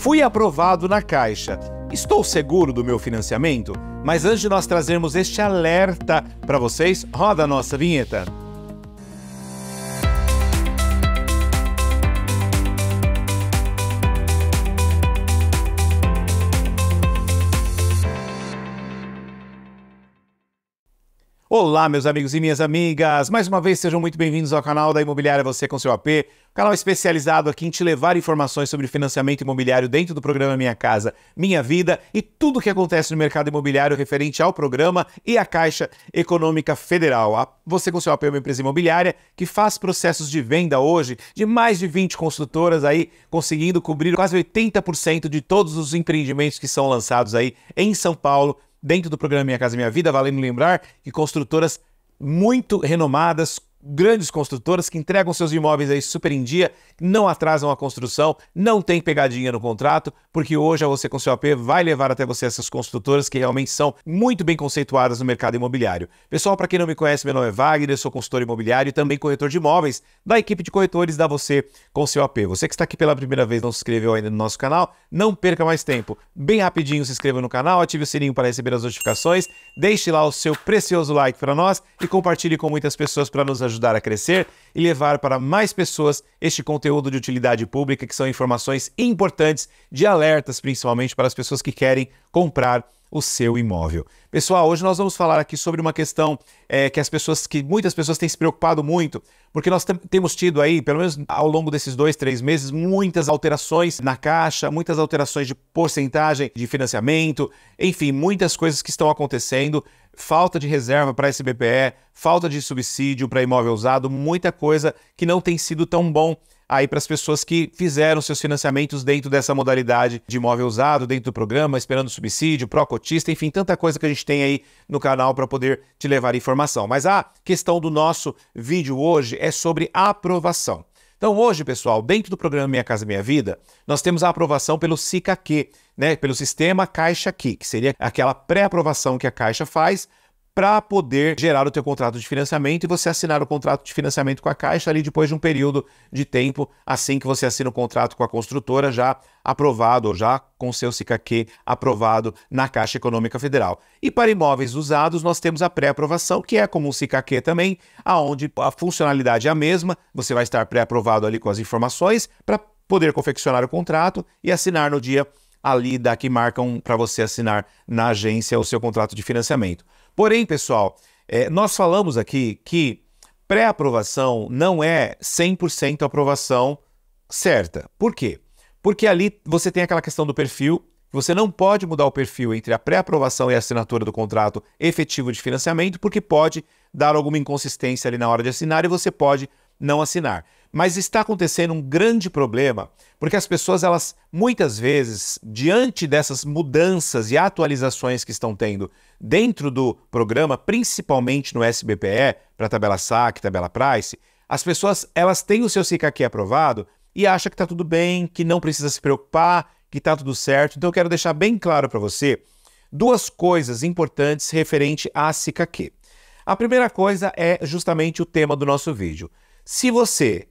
Fui aprovado na Caixa. Estou seguro do meu financiamento? Mas antes de nós trazermos este alerta para vocês, roda a nossa vinheta. Olá, meus amigos e minhas amigas. Mais uma vez, sejam muito bem-vindos ao canal da Imobiliária Você com seu AP, canal especializado aqui em te levar informações sobre financiamento imobiliário dentro do programa Minha Casa, Minha Vida e tudo o que acontece no mercado imobiliário referente ao programa e à Caixa Econômica Federal. A Você com seu AP é uma empresa imobiliária que faz processos de venda hoje de mais de 20 construtoras aí, conseguindo cobrir quase 80% de todos os empreendimentos que são lançados aí em São Paulo dentro do programa Minha Casa Minha Vida, valendo lembrar que construtoras muito renomadas, grandes construtoras que entregam seus imóveis aí super em dia, não atrasam a construção, não tem pegadinha no contrato, porque hoje a você com seu AP vai levar até você essas construtoras que realmente são muito bem conceituadas no mercado imobiliário. Pessoal, para quem não me conhece, meu nome é Wagner, sou consultor imobiliário e também corretor de imóveis da equipe de corretores da você com seu AP. Você que está aqui pela primeira vez, não se inscreveu ainda no nosso canal, não perca mais tempo. Bem rapidinho se inscreva no canal, ative o sininho para receber as notificações, deixe lá o seu precioso like para nós e compartilhe com muitas pessoas para nos ajudar ajudar a crescer e levar para mais pessoas este conteúdo de utilidade pública, que são informações importantes, de alertas principalmente para as pessoas que querem comprar o seu imóvel. Pessoal, hoje nós vamos falar aqui sobre uma questão é, que as pessoas, que muitas pessoas têm se preocupado muito, porque nós temos tido aí, pelo menos ao longo desses dois, três meses, muitas alterações na caixa, muitas alterações de porcentagem de financiamento, enfim, muitas coisas que estão acontecendo falta de reserva para SBPE, falta de subsídio para imóvel usado, muita coisa que não tem sido tão bom aí para as pessoas que fizeram seus financiamentos dentro dessa modalidade de imóvel usado, dentro do programa, esperando subsídio, pró-cotista, enfim, tanta coisa que a gente tem aí no canal para poder te levar informação. Mas a questão do nosso vídeo hoje é sobre aprovação. Então, hoje, pessoal, dentro do programa Minha Casa Minha Vida, nós temos a aprovação pelo SICAQ, né, pelo sistema Caixa Q, que seria aquela pré-aprovação que a Caixa faz para poder gerar o teu contrato de financiamento e você assinar o contrato de financiamento com a Caixa ali depois de um período de tempo, assim que você assina o contrato com a construtora, já aprovado ou já com seu CICAQ aprovado na Caixa Econômica Federal. E para imóveis usados, nós temos a pré-aprovação, que é como um CICAQ também, aonde a funcionalidade é a mesma, você vai estar pré-aprovado ali com as informações para poder confeccionar o contrato e assinar no dia ali da que marcam para você assinar na agência o seu contrato de financiamento. Porém, pessoal, é, nós falamos aqui que pré-aprovação não é 100% aprovação certa. Por quê? Porque ali você tem aquela questão do perfil, você não pode mudar o perfil entre a pré-aprovação e a assinatura do contrato efetivo de financiamento, porque pode dar alguma inconsistência ali na hora de assinar e você pode não assinar. Mas está acontecendo um grande problema, porque as pessoas, elas muitas vezes, diante dessas mudanças e atualizações que estão tendo dentro do programa, principalmente no SBPE, para tabela SAC, tabela Price, as pessoas, elas têm o seu CICAQ aprovado e acham que está tudo bem, que não precisa se preocupar, que está tudo certo. Então eu quero deixar bem claro para você duas coisas importantes referente à CICAQ. A primeira coisa é justamente o tema do nosso vídeo. Se você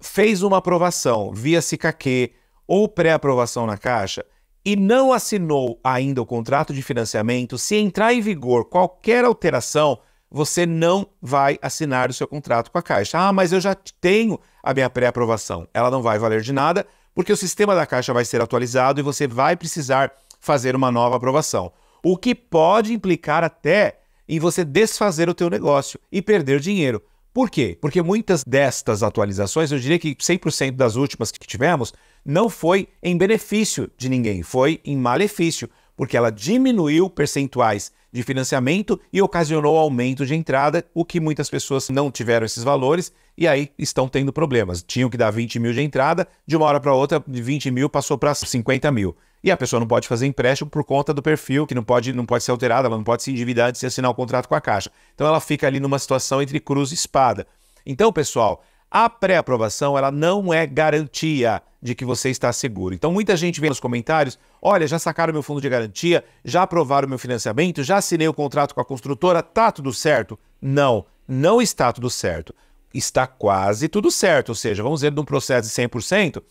fez uma aprovação via SICAQ ou pré-aprovação na Caixa e não assinou ainda o contrato de financiamento, se entrar em vigor qualquer alteração, você não vai assinar o seu contrato com a Caixa. Ah, mas eu já tenho a minha pré-aprovação. Ela não vai valer de nada, porque o sistema da Caixa vai ser atualizado e você vai precisar fazer uma nova aprovação. O que pode implicar até em você desfazer o teu negócio e perder dinheiro. Por quê? Porque muitas destas atualizações, eu diria que 100% das últimas que tivemos, não foi em benefício de ninguém, foi em malefício porque ela diminuiu percentuais de financiamento e ocasionou aumento de entrada, o que muitas pessoas não tiveram esses valores e aí estão tendo problemas. Tinham que dar 20 mil de entrada, de uma hora para outra, de 20 mil passou para 50 mil. E a pessoa não pode fazer empréstimo por conta do perfil, que não pode, não pode ser alterado, ela não pode se endividar antes de assinar o um contrato com a Caixa. Então ela fica ali numa situação entre cruz e espada. Então, pessoal, a pré-aprovação ela não é garantia de que você está seguro. Então muita gente vem nos comentários, olha, já sacaram meu fundo de garantia, já aprovaram meu financiamento, já assinei o contrato com a construtora, tá tudo certo? Não, não está tudo certo. Está quase tudo certo, ou seja, vamos dizer de um processo de 100%,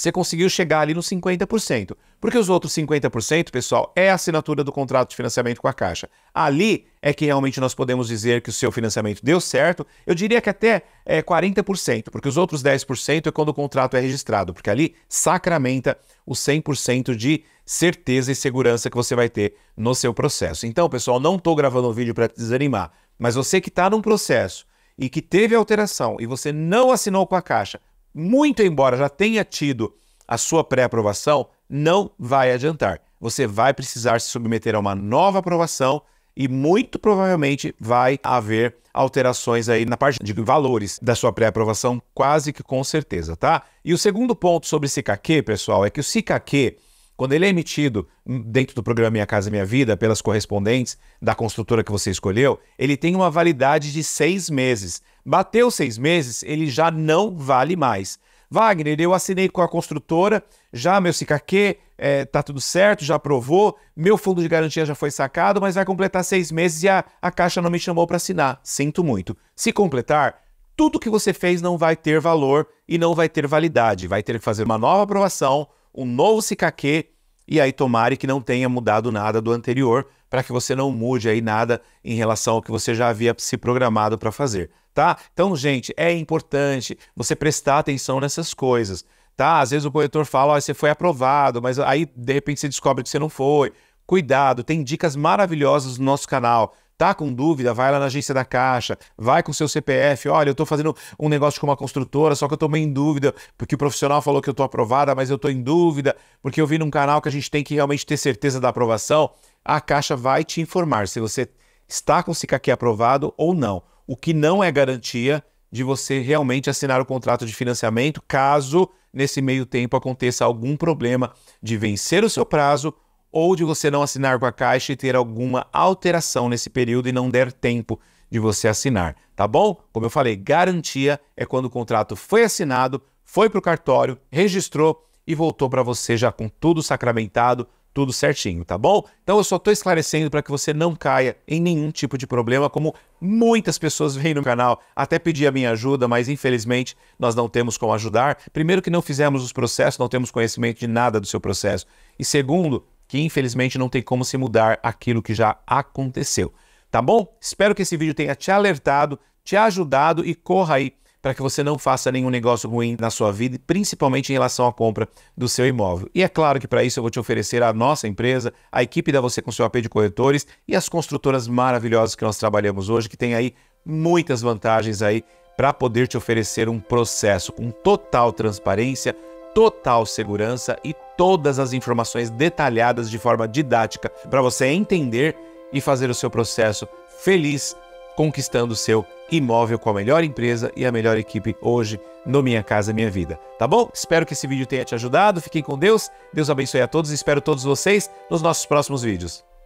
você conseguiu chegar ali nos 50%. Porque os outros 50%, pessoal, é a assinatura do contrato de financiamento com a Caixa. Ali é que realmente nós podemos dizer que o seu financiamento deu certo. Eu diria que até é, 40%, porque os outros 10% é quando o contrato é registrado, porque ali sacramenta o 100% de certeza e segurança que você vai ter no seu processo. Então, pessoal, não estou gravando um vídeo para te desanimar, mas você que está num processo e que teve alteração e você não assinou com a Caixa, muito embora já tenha tido a sua pré-aprovação, não vai adiantar. Você vai precisar se submeter a uma nova aprovação e muito provavelmente vai haver alterações aí na parte de valores da sua pré-aprovação, quase que com certeza, tá? E o segundo ponto sobre CKQ, pessoal, é que o CKQ quando ele é emitido dentro do programa Minha Casa Minha Vida, pelas correspondentes da construtora que você escolheu, ele tem uma validade de seis meses. Bateu seis meses, ele já não vale mais. Wagner, eu assinei com a construtora, já meu CKQ é, tá tudo certo, já aprovou, meu fundo de garantia já foi sacado, mas vai completar seis meses e a, a Caixa não me chamou para assinar. Sinto muito. Se completar, tudo que você fez não vai ter valor e não vai ter validade. Vai ter que fazer uma nova aprovação, um novo Sikake e aí tomare que não tenha mudado nada do anterior, para que você não mude aí nada em relação ao que você já havia se programado para fazer, tá? Então, gente, é importante você prestar atenção nessas coisas, tá? Às vezes o corretor fala, oh, você foi aprovado, mas aí de repente você descobre que você não foi. Cuidado, tem dicas maravilhosas no nosso canal. Tá com dúvida? Vai lá na agência da Caixa, vai com seu CPF. Olha, eu estou fazendo um negócio com uma construtora, só que eu estou meio em dúvida, porque o profissional falou que eu estou aprovada, mas eu estou em dúvida, porque eu vi num canal que a gente tem que realmente ter certeza da aprovação. A Caixa vai te informar se você está com o CICAQ aprovado ou não. O que não é garantia de você realmente assinar o contrato de financiamento, caso nesse meio tempo aconteça algum problema de vencer o seu prazo ou de você não assinar com a Caixa e ter alguma alteração nesse período e não der tempo de você assinar, tá bom? Como eu falei, garantia é quando o contrato foi assinado, foi para o cartório, registrou e voltou para você já com tudo sacramentado, tudo certinho, tá bom? Então eu só estou esclarecendo para que você não caia em nenhum tipo de problema, como muitas pessoas vêm no canal até pedir a minha ajuda, mas infelizmente nós não temos como ajudar. Primeiro que não fizemos os processos, não temos conhecimento de nada do seu processo. E segundo, que infelizmente não tem como se mudar aquilo que já aconteceu. Tá bom? Espero que esse vídeo tenha te alertado, te ajudado e corra aí para que você não faça nenhum negócio ruim na sua vida, principalmente em relação à compra do seu imóvel. E é claro que para isso eu vou te oferecer a nossa empresa, a equipe da Você com seu AP de corretores e as construtoras maravilhosas que nós trabalhamos hoje, que tem aí muitas vantagens aí para poder te oferecer um processo com total transparência, total segurança e todas as informações detalhadas de forma didática para você entender e fazer o seu processo feliz, conquistando seu imóvel com a melhor empresa e a melhor equipe hoje no Minha Casa Minha Vida. Tá bom? Espero que esse vídeo tenha te ajudado. Fiquem com Deus. Deus abençoe a todos. Espero todos vocês nos nossos próximos vídeos.